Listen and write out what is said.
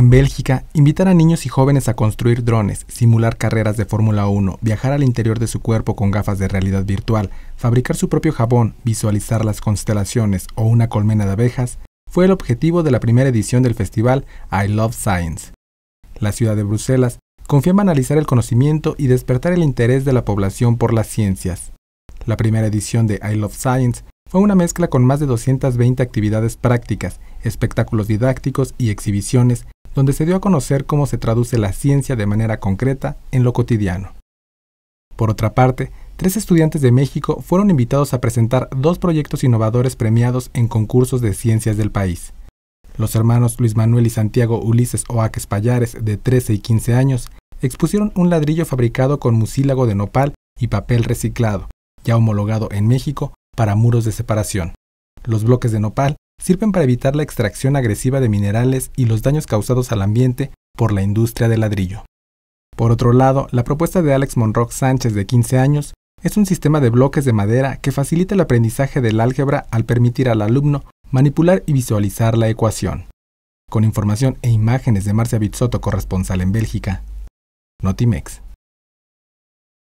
En Bélgica, invitar a niños y jóvenes a construir drones, simular carreras de Fórmula 1, viajar al interior de su cuerpo con gafas de realidad virtual, fabricar su propio jabón, visualizar las constelaciones o una colmena de abejas, fue el objetivo de la primera edición del festival I Love Science. La ciudad de Bruselas confía en analizar el conocimiento y despertar el interés de la población por las ciencias. La primera edición de I Love Science fue una mezcla con más de 220 actividades prácticas, espectáculos didácticos y exhibiciones donde se dio a conocer cómo se traduce la ciencia de manera concreta en lo cotidiano. Por otra parte, tres estudiantes de México fueron invitados a presentar dos proyectos innovadores premiados en concursos de ciencias del país. Los hermanos Luis Manuel y Santiago Ulises Oaques Payares, de 13 y 15 años, expusieron un ladrillo fabricado con mucílago de nopal y papel reciclado, ya homologado en México para muros de separación. Los bloques de nopal sirven para evitar la extracción agresiva de minerales y los daños causados al ambiente por la industria del ladrillo. Por otro lado, la propuesta de Alex Monrock Sánchez de 15 años es un sistema de bloques de madera que facilita el aprendizaje del álgebra al permitir al alumno manipular y visualizar la ecuación. Con información e imágenes de Marcia Bizzotto, corresponsal en Bélgica. Notimex.